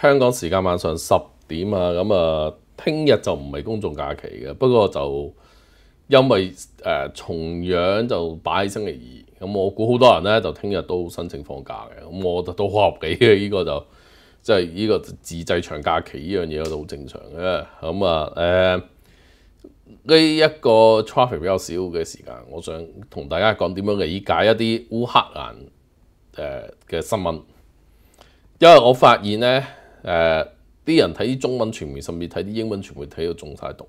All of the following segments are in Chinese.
香港时间晚上十点啊，咁啊，听日就唔系公众假期嘅，不过就因为诶重阳就摆喺星期二，咁我估好多人咧就听日都申请放假嘅，咁我都都合理嘅，依个就即系依个自制长假期依样嘢都好正常嘅，咁啊诶。呢一個 t r a f f i c 比較少嘅時間，我想同大家講點樣理解一啲烏克蘭誒嘅新聞。因為我發現咧誒啲人睇啲中文傳媒，甚至睇啲英文傳媒，睇到中晒毒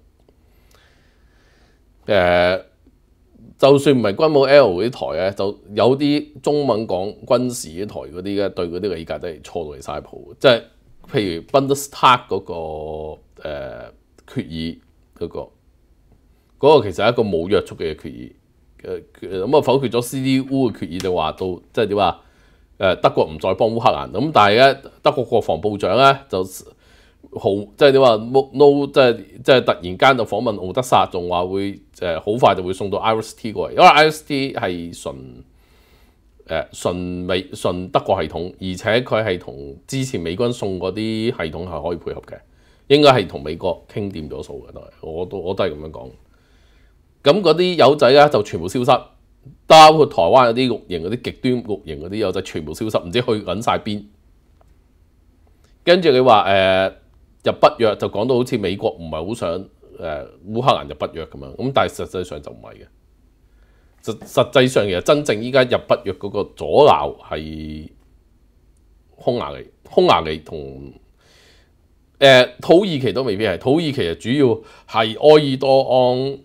誒。就算唔係軍武 L 嗰啲台咧，就有啲中文講軍事嗰台嗰啲咧，對嗰啲理解都係錯曬曬譜。即係譬如 Bundestag 嗰個誒決議嗰個。嗰個其實係一個冇約束嘅決議，誒咁啊否決咗 CDU 嘅決議就話到即係點啊？誒德國唔再幫烏克蘭咁，但係咧德國國防部長咧就好即係點話 no 即係即係突然間就訪問奧德薩，仲話會誒好快就會送到 I S T 過嚟，因為 I S T 係純誒純美純德國系統，而且佢係同之前美軍送嗰啲系統係可以配合嘅，應該係同美國傾掂咗數嘅都係，我都我都係咁樣講。咁嗰啲友仔咧就全部消失，包括台灣嗰啲綠營嗰啲極端綠營嗰啲友仔全部消失，唔知去揾曬邊。跟住你話誒入北約，就講到好似美國唔係好想誒烏克蘭入北約咁樣，咁但係實際上就唔係嘅。實實際上其實真正依家入北約嗰個阻撓係匈牙利、匈牙利同誒土耳其都未必係土耳其，主要係愛爾多安。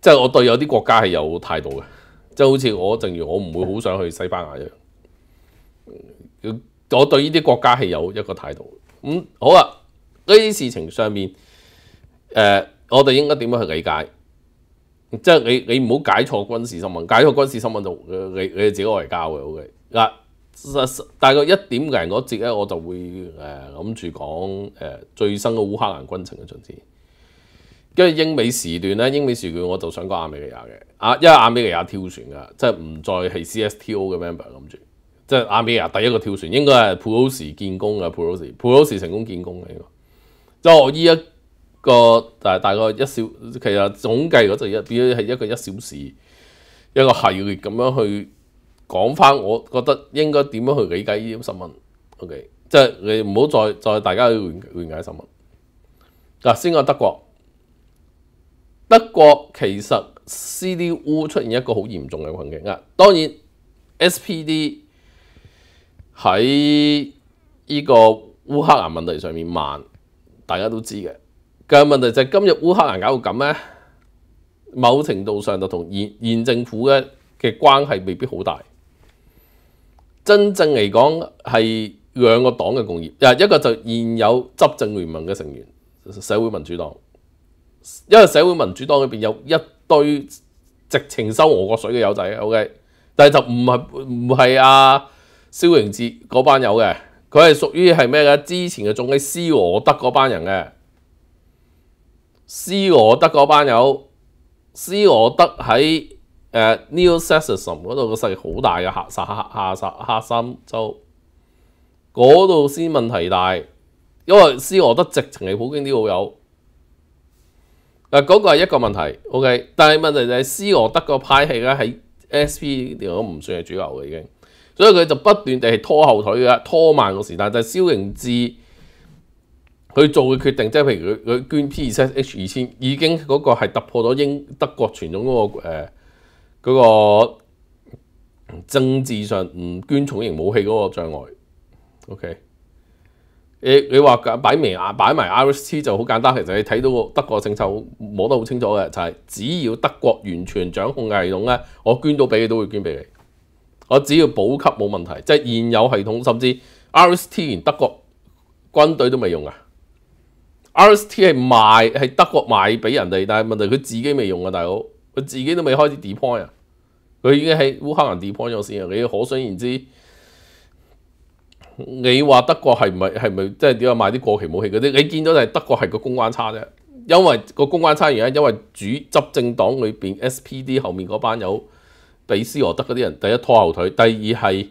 即系我对有啲国家系有态度嘅，即系好似我正如我唔会好想去西班牙一樣。我对呢啲国家系有一个态度。咁好啦，呢啲事情上面，诶，我哋应该点样去理解？即系你你唔好解错军事新闻，解错军事新闻就你你自己外交嘅。o 嘅，嗱，大概一点零嗰节咧，我就会诶谂住讲诶最新嘅乌克兰军情嘅进展。跟住英美時段咧，英美時段我就想講亞美利亞嘅啊，因為亞美利亞跳船噶，即系唔再係 CSTO 嘅 member 諗住，即系亞美利亞第一個跳船，應該係普魯士建功嘅普魯士，普魯士成功建功嘅呢個。就依一個大大概一小，其實總計嗰度一，變咗係一個一小時一個系列咁樣去講翻，我覺得應該點樣去理解呢啲新聞？OK，即係你唔好再再大家去亂亂解新聞嗱。先講德國。德國其實 CDU 出現一個好嚴重嘅困境啊！當然 SPD 喺呢個烏克蘭問題上面慢，大家都知嘅。但問題就今日烏克蘭搞到咁咧，某程度上就同現現政府嘅嘅關係未必好大。真正嚟講係兩個黨嘅共業，一個就現有執政聯盟嘅成員社會民主黨。因為社會民主黨裏邊有一堆直情收俄國水嘅友仔 o k 但係就唔係唔係阿蕭榮志嗰班友嘅，佢係屬於係咩嘅？之前嘅仲理斯俄德嗰班人嘅，斯俄德嗰班友，斯俄德喺誒 n e w fascism 嗰度嘅勢力好大嘅，下下下下下下三州嗰度先問題大，因為斯俄德直情係普京啲老友。嗱嗰個係一個問題，OK，但係問題就係斯俄德個派系咧喺 SP 嚟都唔算係主流嘅已經，所以佢就不斷地係拖後腿㗎，拖慢個時但係蕭迎志佢做嘅決定，即係譬如佢佢捐 P 二七 H 二千已經嗰個係突破咗英德國傳統嗰個誒嗰個政治上唔捐重型武器嗰個障礙，OK。你你話擺埋擺埋 RST 就好簡單，其實你睇到個德國政策摸得好清楚嘅，就係只要德國完全掌控嘅系統咧，我捐到俾你都會捐俾你。我只要補給冇問題，即係現有系統，甚至 RST 連德國軍隊都未用啊。RST 係賣係德國賣俾人哋，但係問題佢自己未用啊，大佬佢自己都未開始 d e p o y i t 啊，佢已經喺烏克蘭 d e p o y t 咗先啊。你可想而知。你話德國係咪係咪即係點啊？賣啲過期武器嗰啲，你見到就係德國係個公關差啫。因為個公關差原因，因為主執政黨裏邊 S P D 後面嗰班有俾斯俄德嗰啲人，第一拖後腿，第二係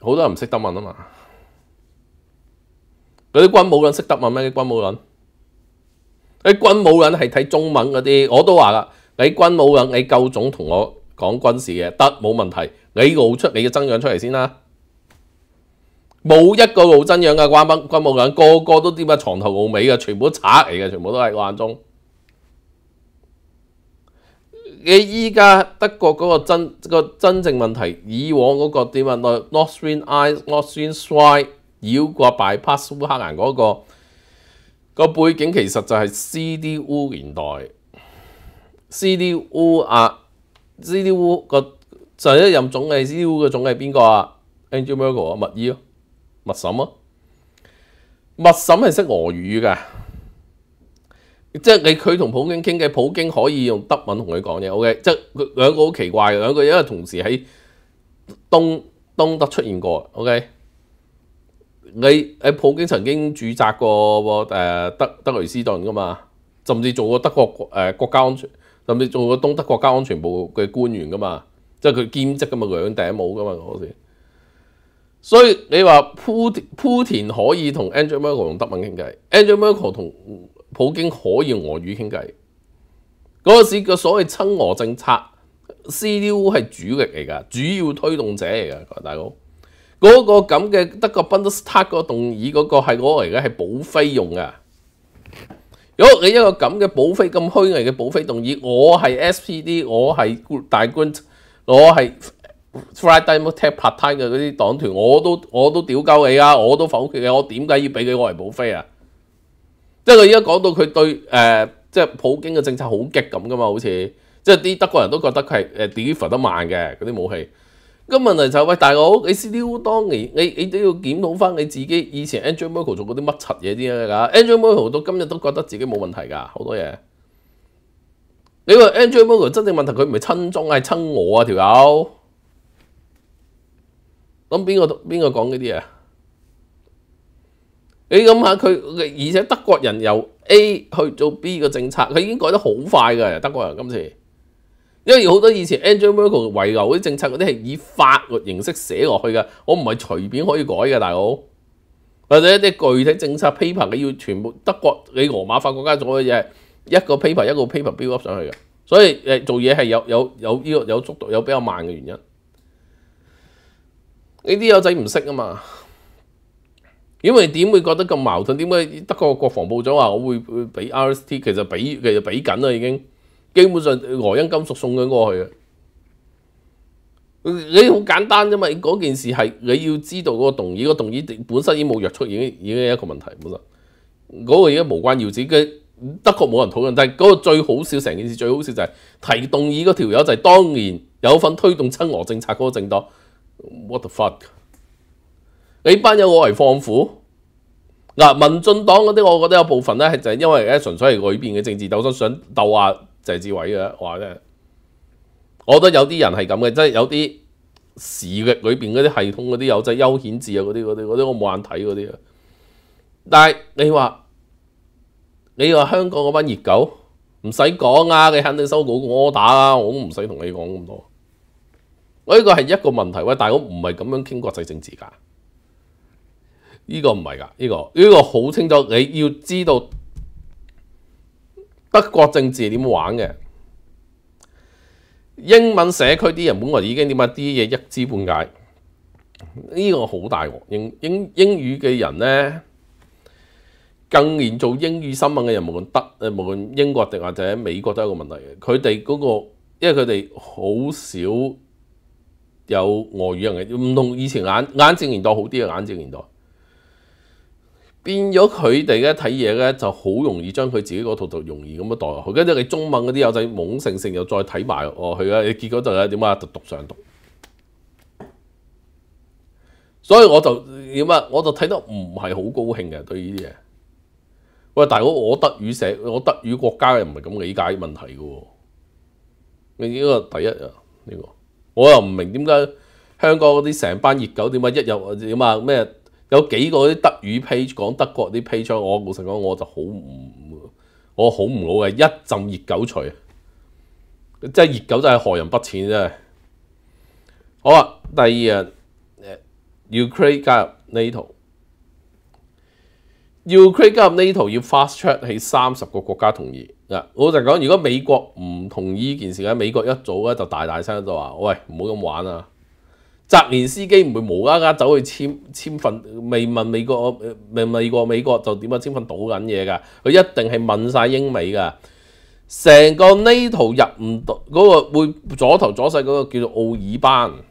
好多人唔識德文啊嘛。嗰啲軍武人識德文咩？軍武人，啲軍武人係睇中文嗰啲。我都話啦，你軍武人你夠總同我講軍事嘅得冇問題。你露出你嘅增長出嚟先啦。冇一個老真樣嘅軍兵軍武人，個個都點乜床頭無尾嘅，全部都賊嚟嘅，全部都喺我眼中。你依家德國嗰個真個真正問題，以往嗰個點啊？Not r seen eyes, not r seen shine，繞過 bypass 烏克蘭嗰個個背景，其實就係 CDU 年代。CDU 啊，CDU 個上一任總理 CDU 嘅總理邊個啊？Angelo m r a 啊，麥伊咯。密審啊，密審系识俄语噶，即系你佢同普京倾嘅，普京可以用德文同佢讲嘢。O K，即系两个好奇怪嘅两个，因为同时喺东东德出现过。O K，你喺普京曾经驻扎过诶德德雷斯顿噶嘛，甚至做过德国诶国家安全，甚至做过东德国家安全部嘅官员噶嘛，即系佢兼职噶嘛，两顶帽噶嘛，好似。所以你話普京可以同 Angela Merkel 用德文傾偈，Angela Merkel 同普京可以俄語傾偈。嗰時嘅所謂親俄政策，Cdu 係主力嚟噶，主要推動者嚟噶。大哥，嗰個咁嘅德國 Bundestag 嗰個動議嗰個係我嚟嘅，係保費用噶。果你一個咁嘅保費咁虛偽嘅保費動議，我係 SPD，我係大官，我係。Friday t a part time 嘅嗰啲黨團，我都我都屌鳩你啊！我都否決嘅。我點解要俾佢愛嚟補飛啊？即係佢而家講到佢對誒，即係普京嘅政策好激咁噶嘛？好似即係啲德國人都覺得佢係誒 deliver 得慢嘅嗰啲武器。咁問題就係喂，大佬你 C.D.U. 當年你你都要檢討翻你自己以前 a n d r e w m e l 做嗰啲乜柒嘢啲啦。a n d r e w m e l 到今日都覺得自己冇問題㗎，好多嘢。你話 a n d r e w m e l 真正問題佢唔係親中係親我啊，條友。咁边个边个讲呢啲啊？你谂下佢，而且德国人由 A 去做 B 嘅政策，佢已经改得好快噶。德国人今次，因为好多以前 Angela Merkel 遗留嗰啲政策，嗰啲系以法律形式写落去嘅，我唔系随便可以改嘅，大佬。或者一啲具体政策批 r 你要全部德国你罗马法国家做嘅嘢，一个批 r 一个批评 build up 上去嘅，所以诶做嘢系有有有呢个有速度有比较慢嘅原因。呢啲友仔唔識啊嘛，因為點會覺得咁矛盾？點解德國國防部長話我會會 RST？其實俾其實俾緊啦，已經基本上俄因金屬送咗過去嘅。你好簡單啫嘛，嗰件事係你要知道個動議，個動議本身已經冇約束，已經已經一個問題冇啦。嗰個經無關要旨嘅德國冇人討論。但係嗰個最好笑成件事，最好笑就係提動議嗰條友就係當年有份推動親俄政策嗰個政黨。what the fuck？你班友我係放虎嗱，民进党嗰啲，我覺得有部分咧係就係因為咧純粹係裏邊嘅政治鬥爭，想鬥下謝志偉嘅話咧，我覺得有啲人係咁嘅，即係有啲事嘅裏邊嗰啲系統嗰啲有仔優顯字啊嗰啲嗰啲嗰啲我冇眼睇嗰啲啊！但係你話你話香港嗰班熱狗唔使講啊，你肯定收到個 order 啦，我都唔使同你講咁多。我呢個係一個問題喂，大佬唔係咁樣傾國際政治㗎。呢個唔係㗎，呢個依個好清楚。你要知道德國政治點玩嘅英文社區啲人本來已經點啊啲嘢一知半解。呢個好大鑊。英英英語嘅人咧更年做英語新聞嘅人無論德誒，無論英國定或者美國都有一個問題嘅。佢哋嗰個因為佢哋好少。有外語人嘅唔同以前眼眼睛年代好啲嘅眼睛年代，變咗佢哋咧睇嘢咧就好容易將佢自己嗰套就容易咁樣代落去，跟住你中文嗰啲友仔懵性性又再睇埋哦佢咧，結果就係點啊讀上讀，所以我就點啊，我就睇得唔係好高興嘅對呢啲嘢。喂，大佬，我德語社，我德語國家又唔係咁理解問題嘅喎。你呢個第一啊，呢個。我又唔明點解香港嗰啲成班熱狗點解一日點啊咩有幾個啲德語 page 講德國啲 page，我老實講我就好唔我好唔老嘅一陣熱狗除，即係熱狗真係害人不淺啫。好啊，第二日誒 Ukraine 加入呢 o 要 create 入呢 o 要 fast track 喺三十个国家同意嗱，我就讲如果美国唔同呢件事咧，美国一早咧就大大声就度话：，喂，唔好咁玩啊！泽连斯基唔会无啦啦走去签签份未问美国，未未过美国就点样签份赌紧嘢噶，佢一定系问晒英美噶。成个呢 o 入唔到嗰个，会左头左勢嗰个叫做奥尔班。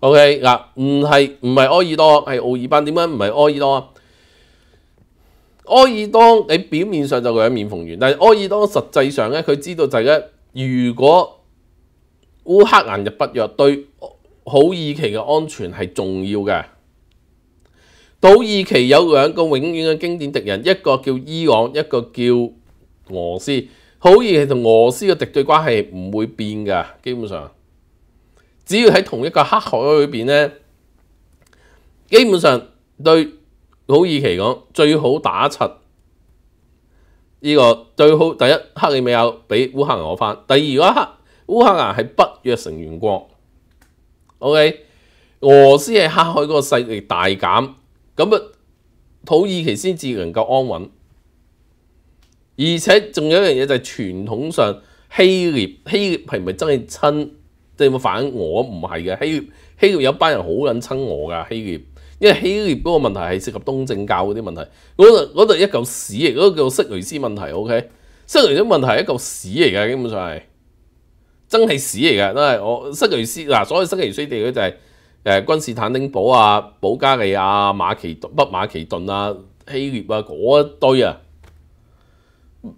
O K 嗱，唔係唔係埃爾多，係奧爾班。點解唔係埃爾多啊？埃爾多，你表面上就佢一面逢源，但係埃爾多實際上咧，佢知道就係咧，如果烏克蘭入北約，對好爾其嘅安全係重要嘅。土爾其有兩個永遠嘅經典敵人，一個叫伊朗，一個叫俄斯。好爾其同俄斯嘅敵對關係唔會變嘅，基本上。只要喺同一個黑海裏面呢，基本上對土耳其講最好打柒呢個最好第一，克里米亞俾烏克蘭攞返。第二，如果黑烏克蘭係北約成員國，O.K. 俄斯係黑海嗰個勢力大減，咁啊土耳其先至能夠安穩，而且仲有一樣嘢就係傳統上希臘希臘係咪真係親？即系冇反我唔系嘅希希有班人好撚亲我噶希臘，因为希臘嗰个问题系涉及东正教嗰啲问题。嗰度嗰度一嚿屎嚟，嗰个叫色雷斯问题。O K. 色雷斯问题一嚿屎嚟嘅，基本上系真系屎嚟嘅都系我色雷斯嗱。所以色雷斯地区就系诶君士坦丁堡啊、保加利亚、马其北马其顿啊、希臘啊嗰一堆啊。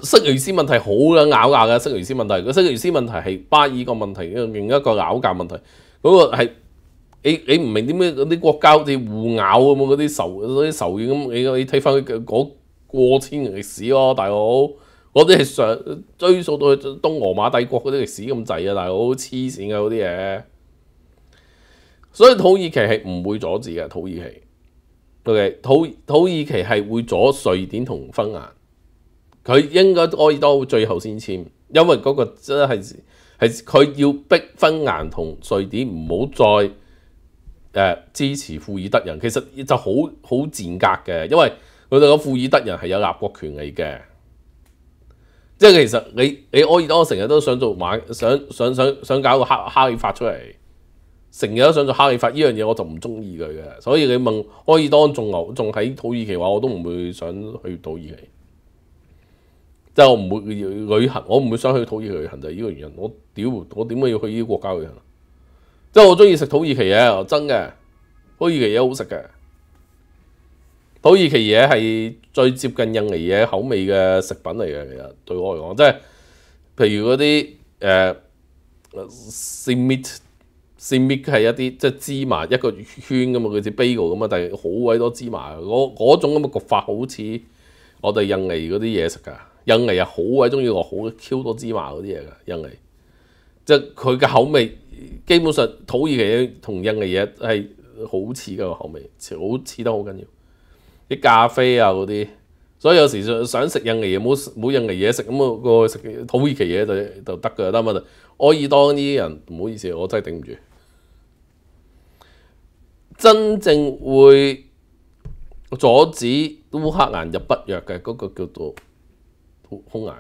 色爾斯問題好有咬牙嘅色爾斯問題，個塞爾斯問題係巴爾個問題，另一個咬架問題。嗰個係你你唔明點解嗰啲國家好似互咬咁嗰啲仇嗰啲仇怨咁，你你睇翻嗰過千嘅歷史咯，大佬。嗰啲係上追溯到去東羅馬帝國嗰啲歷史咁滯啊，大佬黐線嘅嗰啲嘢。所以土耳其係唔會阻止嘅，土耳其，土耳其係會阻瑞典同芬蘭。佢應該可以到最後先簽，因為嗰個真係係佢要逼芬蘭同瑞典唔好再誒支持庫爾德人，其實就好好賤格嘅，因為佢哋個庫爾德人係有立國權利嘅，即係其實你你可以多成日都想做買想想想想搞個哈哈爾法出嚟，成日都想做哈爾法呢樣嘢，我就唔中意佢嘅，所以你問可以多仲牛仲喺土耳其話，我都唔會想去土耳其。即系我唔會旅行，我唔會想去土耳其旅行，就係呢個原因。我屌我點解要去呢啲國家旅行？即係我中意食土耳其嘢，真嘅土耳其嘢好食嘅。土耳其嘢係最接近印尼嘢口味嘅食品嚟嘅。其實對我嚟講，即係譬如嗰啲誒，semite s e m i t 係一啲即係芝麻一個圈咁啊，佢似 b a g o 咁啊，但係好鬼多芝麻。嗰嗰種咁嘅焗法好似我哋印尼嗰啲嘢食噶。印尼啊，好鬼中意落好 Q 多芝麻嗰啲嘢噶。印尼即係佢嘅口味，基本上土耳其同印尼嘢係好似嘅口味，好似得好緊要啲咖啡啊嗰啲。所以有時想食印尼嘢，冇冇印尼嘢食咁，我食土耳其嘢就就得噶啦。咁啊，愛爾當啲人唔好意思，我真係頂唔住，真正會阻止烏克蘭入不約嘅嗰個叫做。空崖，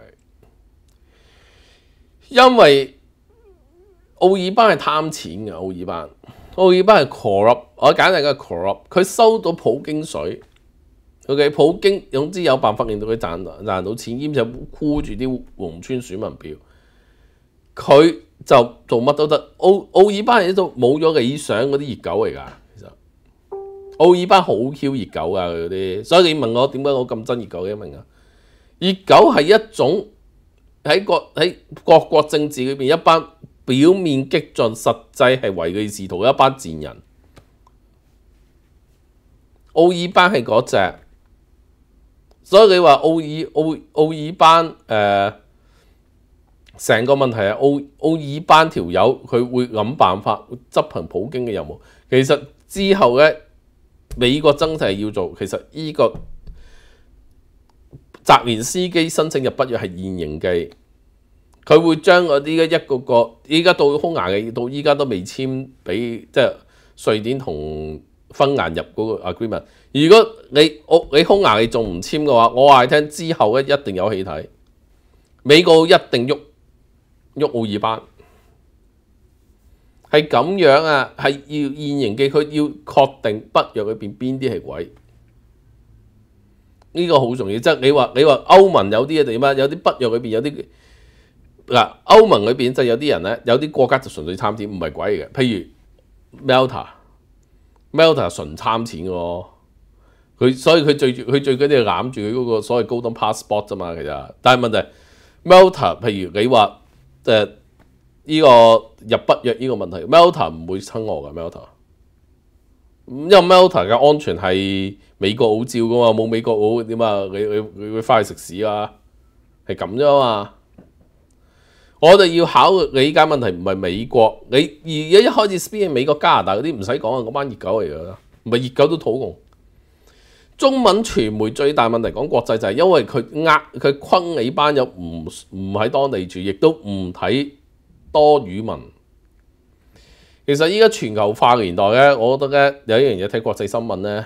因為奧爾班係貪錢嘅奧爾班，奧爾班係 corrupt，我簡單嘅 corrupt，佢收到普京水，ok 普京總之有辦法令到佢賺賺到錢，兼且箍住啲農村選民票，佢就做乜都得。奧奧爾班係種冇咗理想嗰啲熱狗嚟㗎，其實奧爾班好 Q 熱狗啊嗰啲，所以你問我點解我咁憎熱狗嘅問啊？熱狗係一種喺各喺國國政治裏邊一班表面激進、實際係唯利是圖一班賤人。奧爾班係嗰隻，所以你話奧爾奧奧爾班誒成個問題係奧奧爾班條友佢會諗辦法執行普京嘅任務。其實之後咧，美國真係要做，其實依個。泽连斯基申請入北約係現形計，佢會將嗰啲一個個，依家到匈牙利到依家都未簽俾即係瑞典同芬蘭入嗰個 agreement。如果你我你匈牙利仲唔簽嘅話，我話你聽之後咧一定有戲睇，美國一定喐喐奧爾班，係咁樣啊，係要現形計，佢要確定北約裏邊邊啲係鬼。呢個好重要，即係你話你話歐盟有啲嘢點啊？有啲北約裏邊有啲嗱歐盟裏邊即係有啲人咧，有啲國家就純粹參錢，唔係鬼嘅。譬如 m e l t a m e l t a 純參錢嘅喎，佢所以佢最佢最嗰啲攬住佢嗰個所謂高登 passport 咋嘛，其實。但係問題 m e l t a 譬如你話誒呢個入北約呢個問題 m e l t a 唔會親我嘅 m e l t a 因 m l t o 嘅安全系美國好照噶嘛，冇美國好點啊？你你你會翻去食屎啊？係咁啫嘛。我哋要考慮你依家問題唔係美國，你而家一開始 s p r e a 美國加拿大嗰啲唔使講啊，嗰班熱狗嚟噶，唔係熱狗都土共。中文傳媒最大問題講國際就係因為佢壓佢昆你班友唔唔喺當地住，亦都唔睇多語文。其实依家全球化嘅年代咧，我觉得咧有一樣嘢睇国际新闻咧，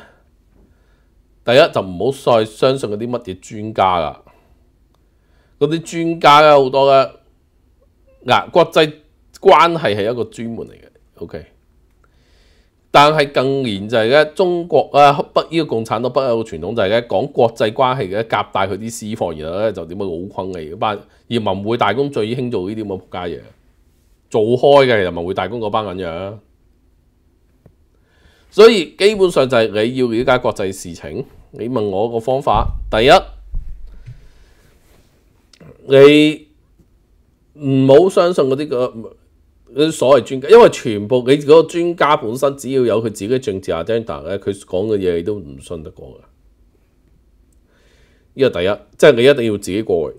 第一就唔好再相信嗰啲乜嘢专家啦，嗰啲专家咧好多咧，嗱国际关系系一个专门嚟嘅，OK，但系近年就系咧中国啊北依个共产党北有传统就系咧讲国际关系嘅，夹带佢啲私货，然后咧就点啊好困嘅班叶文会大公最兴做呢啲咁嘅仆街嘢。做开嘅又咪会大功过班咁样，所以基本上就系你要了解国际事情，你问我个方法，第一，你唔好相信嗰啲个啲所谓专家，因为全部你嗰个专家本身只要有佢自己政治 agenda 咧，佢讲嘅嘢你都唔信得过噶。呢个第一，即系你一定要自己过去。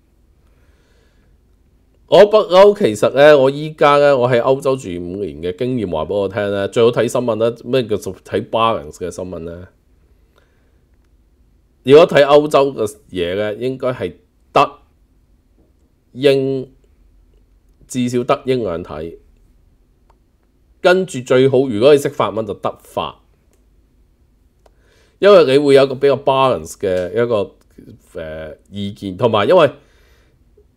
我北歐其實咧，我依家咧，我喺歐洲住五年嘅經驗話俾我聽咧，最好睇新聞咧，咩叫睇 balance 嘅新聞咧？如果睇歐洲嘅嘢咧，應該係德、英，至少德、英兩睇。跟住最好，如果你識法文，就得法，因為你會有個比較 balance 嘅一個誒意見，同埋因為。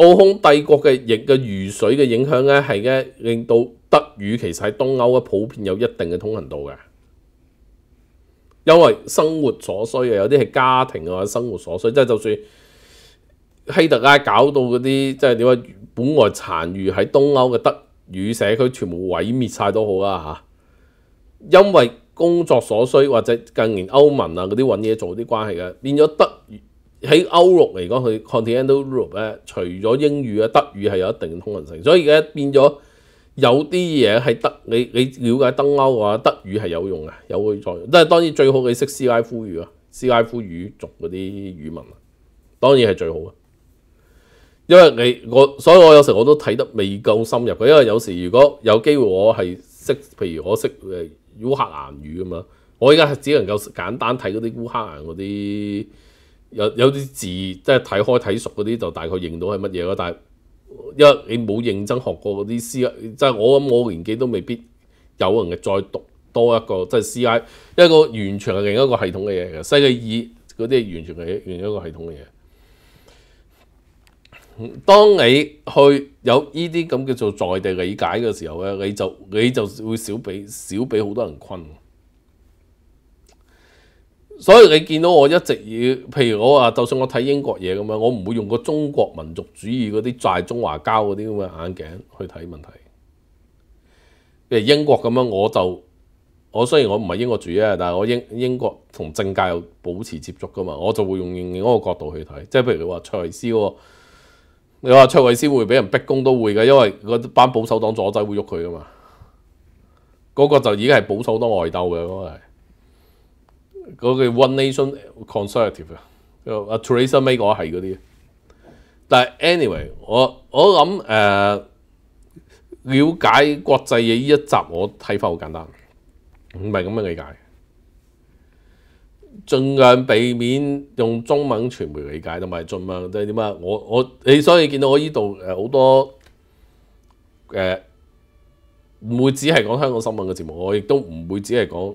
奧匈帝國嘅疫嘅雨水嘅影響咧，係呢令到德語其實喺東歐嘅普遍有一定嘅通行度嘅，因為生活所需啊，有啲係家庭啊生活所需，即係就算希特拉搞到嗰啲，即係點啊，本來殘餘喺東歐嘅德語社區全部毀滅曬都好啦嚇，因為工作所需或者近年歐盟啊嗰啲揾嘢做啲關係嘅，變咗德。喺歐陸嚟講，佢 continental Europe 咧，除咗英語啊、德語係有一定嘅通行性，所以而家變咗有啲嘢係德你你瞭解東歐嘅話，德語係有用嘅，有個作用。但係當然最好你識斯拉夫語啊，斯拉夫語族嗰啲語文啊，當然係最好啊。因為你我所以我有時我都睇得未夠深入嘅，因為有時如果有機會我係識譬如我識誒烏克蘭語咁嘛，我依家只能夠簡單睇嗰啲烏克蘭嗰啲。有有啲字即係睇開睇熟嗰啲就大概認到係乜嘢咯，但係一你冇認真學過嗰啲 C.I.，即係我諗我年紀都未必有人再讀多一個，即係 C.I. 一個完全係另一個系統嘅嘢嘅，西嘅二嗰啲係完全係另一個系統嘅嘢。當你去有依啲咁叫做在地理解嘅時候咧，你就你就會少俾少俾好多人困。所以你見到我一直以，譬如我話，就算我睇英國嘢咁樣，我唔會用個中國民族主義嗰啲債中華膠嗰啲咁嘅眼鏡去睇問題。譬如英國咁樣，我就我雖然我唔係英國主啊，但係我英英國同政界又保持接觸噶嘛，我就會用另一個角度去睇。即係譬如你話，蔡惠師，你話蔡維斯會俾人逼供都會嘅，因為嗰班保守黨左仔會喐佢噶嘛。嗰個就已經係保守黨外鬥嘅嗰個係。嗰個 One Nation Conservative 啊，啊 Teresa May 嗰係嗰啲。但系 anyway，我我諗誒，了解國際嘢依一集，我睇法好簡單，唔係咁嘅理解。盡量避免用中文媒理解，同埋盡量即系點啊？我我你所以見到我依度誒好多誒，唔會只係講香港新聞嘅節目，我亦都唔會只係講。